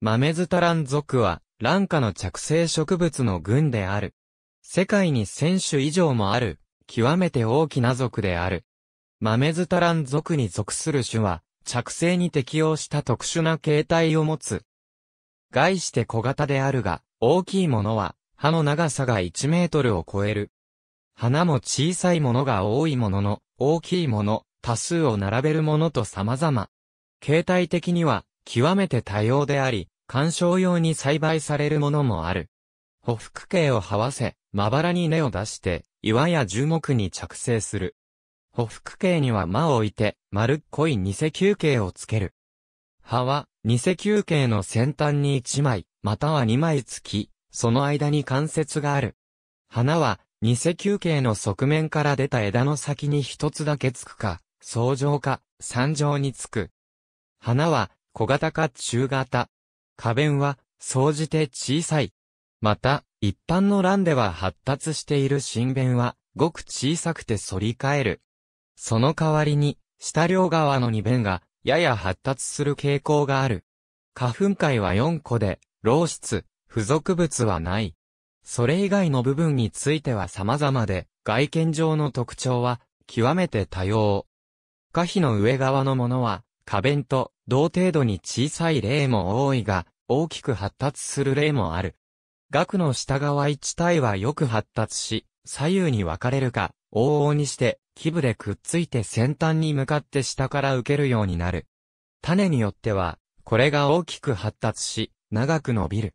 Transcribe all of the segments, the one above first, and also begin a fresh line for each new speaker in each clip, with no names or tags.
マメズタラン属は、ランカの着生植物の群である。世界に千種以上もある、極めて大きな属である。マメズタラン属に属する種は、着生に適応した特殊な形態を持つ。外して小型であるが、大きいものは、葉の長さが1メートルを超える。花も小さいものが多いものの、大きいもの、多数を並べるものと様々。形態的には、極めて多様であり、観賞用に栽培されるものもある。ほふ形を這わせ、まばらに根を出して、岩や樹木に着生する。ほふ形には間を置いて、丸っこい偽球形をつける。葉は、偽球形の先端に1枚、または2枚つき、その間に関節がある。花は、偽球形の側面から出た枝の先に一つだけつくか、相乗か、三乗につく。花は、小型か中型、花弁は、総じて小さい。また、一般の乱では発達している新弁は、ごく小さくて反り返る。その代わりに、下両側の二弁が、やや発達する傾向がある。花粉界は4個で、漏出、付属物はない。それ以外の部分については様々で、外見上の特徴は、極めて多様。花皮の上側のものは、花弁と同程度に小さい例も多いが、大きく発達する例もある。額の下側一体はよく発達し、左右に分かれるか、往々にして、基部でくっついて先端に向かって下から受けるようになる。種によっては、これが大きく発達し、長く伸びる。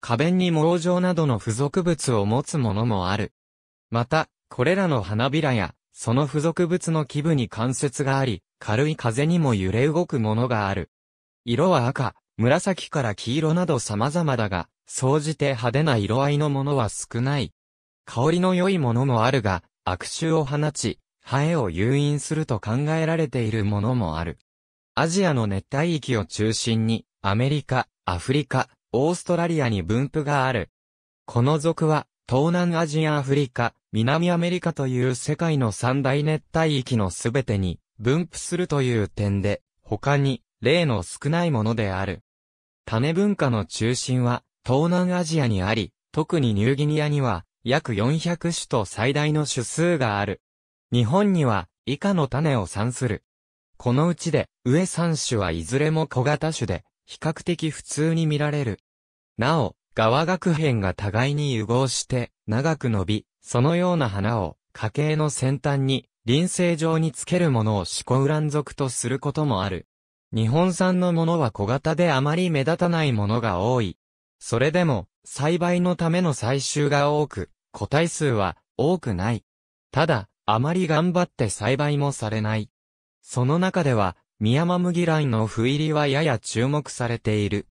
花弁に毛状などの付属物を持つものもある。また、これらの花びらや、その付属物の基部に関節があり、軽い風にも揺れ動くものがある。色は赤、紫から黄色など様々だが、総じて派手な色合いのものは少ない。香りの良いものもあるが、悪臭を放ち、ハエを誘引すると考えられているものもある。アジアの熱帯域を中心に、アメリカ、アフリカ、オーストラリアに分布がある。この属は、東南アジアアフリカ、南アメリカという世界の三大熱帯域のすべてに分布するという点で、他に例の少ないものである。種文化の中心は東南アジアにあり、特にニューギニアには約400種と最大の種数がある。日本には以下の種を産する。このうちで上3種はいずれも小型種で比較的普通に見られる。なお、側学編が互いに融合して長く伸び、そのような花を家系の先端に臨生状につけるものを思考乱属とすることもある。日本産のものは小型であまり目立たないものが多い。それでも、栽培のための採集が多く、個体数は多くない。ただ、あまり頑張って栽培もされない。その中では、ミヤマムギライの不入りはやや注目されている。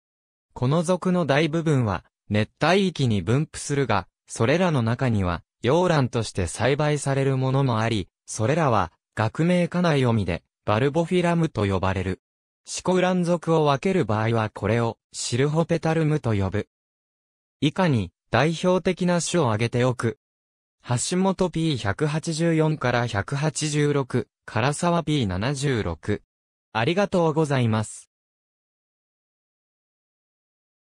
この属の大部分は、熱帯域に分布するが、それらの中には、洋蘭として栽培されるものもあり、それらは、学名家内読みで、バルボフィラムと呼ばれる。シコウラン族を分ける場合はこれをシルホペタルムと呼ぶ。以下に代表的な種を挙げておく。橋本 P184 から186、唐沢 P76。ありがとうございます。